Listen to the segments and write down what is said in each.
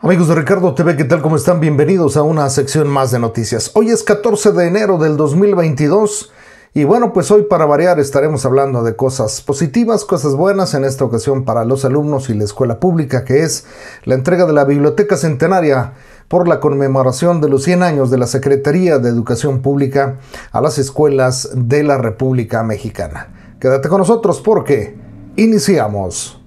Amigos de Ricardo TV, ¿qué tal? ¿Cómo están? Bienvenidos a una sección más de noticias. Hoy es 14 de enero del 2022 y bueno, pues hoy para variar estaremos hablando de cosas positivas, cosas buenas, en esta ocasión para los alumnos y la escuela pública, que es la entrega de la Biblioteca Centenaria por la conmemoración de los 100 años de la Secretaría de Educación Pública a las escuelas de la República Mexicana. Quédate con nosotros porque iniciamos.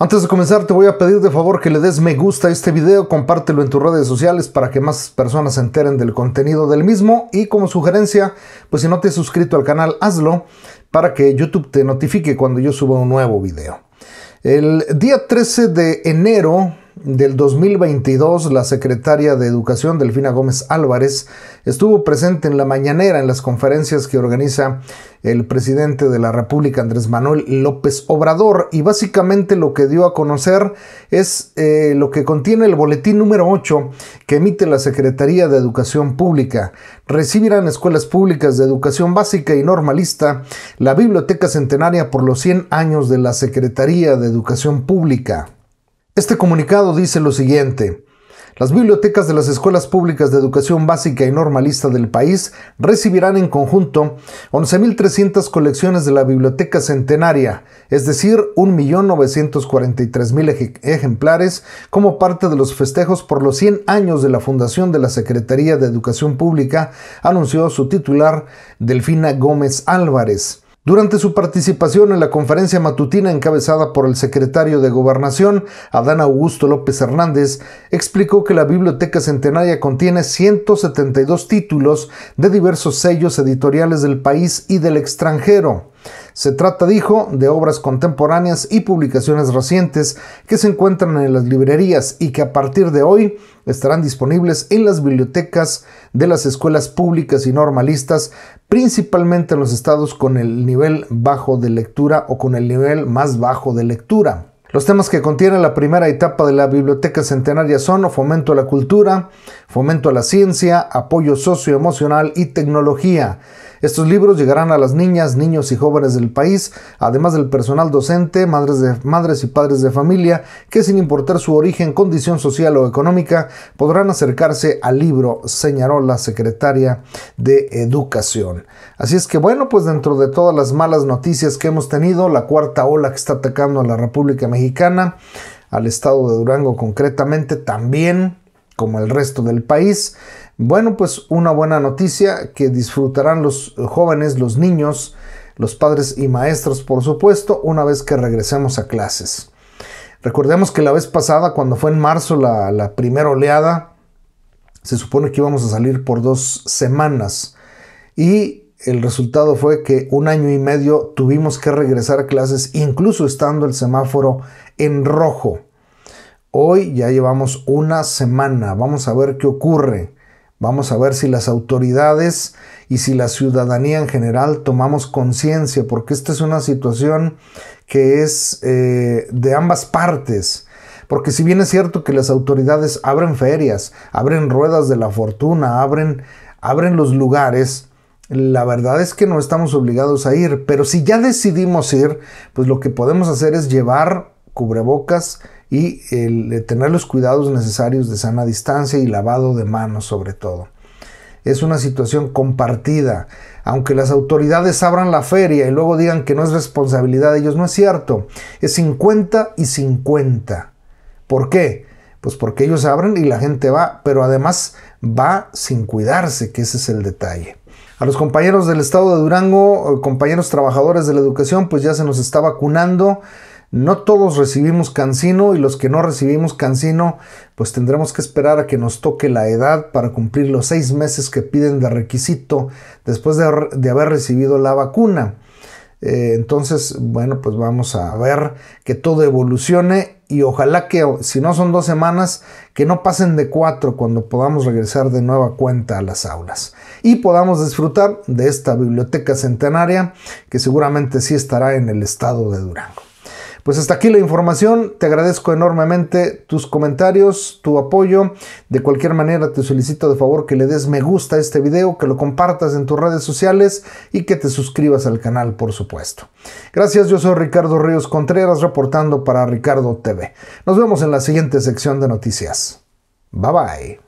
Antes de comenzar te voy a pedir de favor que le des me gusta a este video, compártelo en tus redes sociales para que más personas se enteren del contenido del mismo y como sugerencia, pues si no te has suscrito al canal, hazlo para que YouTube te notifique cuando yo suba un nuevo video. El día 13 de enero del 2022, la secretaria de Educación, Delfina Gómez Álvarez, estuvo presente en la mañanera en las conferencias que organiza el presidente de la República, Andrés Manuel López Obrador, y básicamente lo que dio a conocer es eh, lo que contiene el boletín número 8 que emite la Secretaría de Educación Pública. Recibirán escuelas públicas de educación básica y normalista la Biblioteca Centenaria por los 100 años de la Secretaría de Educación Pública. Este comunicado dice lo siguiente. Las bibliotecas de las escuelas públicas de educación básica y normalista del país recibirán en conjunto 11.300 colecciones de la Biblioteca Centenaria, es decir, 1.943.000 ejemplares, como parte de los festejos por los 100 años de la fundación de la Secretaría de Educación Pública, anunció su titular, Delfina Gómez Álvarez. Durante su participación en la conferencia matutina encabezada por el secretario de Gobernación, Adán Augusto López Hernández, explicó que la Biblioteca Centenaria contiene 172 títulos de diversos sellos editoriales del país y del extranjero. Se trata, dijo, de obras contemporáneas y publicaciones recientes que se encuentran en las librerías y que a partir de hoy estarán disponibles en las bibliotecas de las escuelas públicas y normalistas, principalmente en los estados con el nivel bajo de lectura o con el nivel más bajo de lectura. Los temas que contiene la primera etapa de la Biblioteca Centenaria son fomento a la cultura, fomento a la ciencia, apoyo socioemocional y tecnología. Estos libros llegarán a las niñas, niños y jóvenes del país, además del personal docente, madres, madres y padres de familia, que sin importar su origen, condición social o económica, podrán acercarse al libro, señaló la secretaria de Educación. Así es que bueno, pues dentro de todas las malas noticias que hemos tenido, la cuarta ola que está atacando a la República Mexicana, al estado de Durango concretamente, también como el resto del país, bueno, pues una buena noticia que disfrutarán los jóvenes, los niños, los padres y maestros, por supuesto, una vez que regresemos a clases. Recordemos que la vez pasada, cuando fue en marzo la, primera oleada, se supone que íbamos a salir por dos semanas y el resultado fue que un año y medio tuvimos que regresar a clases, incluso estando el semáforo en rojo. Hoy ya llevamos una semana, vamos a ver qué ocurre. Vamos a ver si las autoridades y si la ciudadanía en general tomamos conciencia, porque esta es una situación que es eh, de ambas partes. Porque si bien es cierto que las autoridades abren ferias, abren ruedas de la fortuna, abren, abren los lugares, la verdad es que no estamos obligados a ir. Pero si ya decidimos ir, pues lo que podemos hacer es llevar cubrebocas, y el tener los cuidados necesarios de sana distancia y lavado de manos sobre todo. Es una situación compartida. Aunque las autoridades abran la feria y luego digan que no es responsabilidad de ellos, no es cierto. Es 50 y 50. ¿Por qué? Pues porque ellos abren y la gente va, pero además va sin cuidarse, que ese es el detalle. A los compañeros del estado de Durango, eh, compañeros trabajadores de la educación, pues ya se nos está vacunando no todos recibimos cancino y los que no recibimos cancino, pues tendremos que esperar a que nos toque la edad para cumplir los seis meses que piden de requisito después de, haber recibido la vacuna. Eh, entonces, bueno, pues vamos a ver que todo evolucione y ojalá que, si no son dos semanas, que no pasen de cuatro cuando podamos regresar de nueva cuenta a las aulas y podamos disfrutar de esta biblioteca centenaria que seguramente sí estará en el estado de Durango. Pues hasta aquí la información, te agradezco enormemente tus comentarios, tu apoyo, de cualquier manera te solicito de favor que le des me gusta a este video, que lo compartas en tus redes sociales y que te suscribas al canal, por supuesto. Gracias, yo soy Ricardo Ríos Contreras, reportando para Ricardo TV. Nos vemos en la siguiente sección de noticias. Bye bye.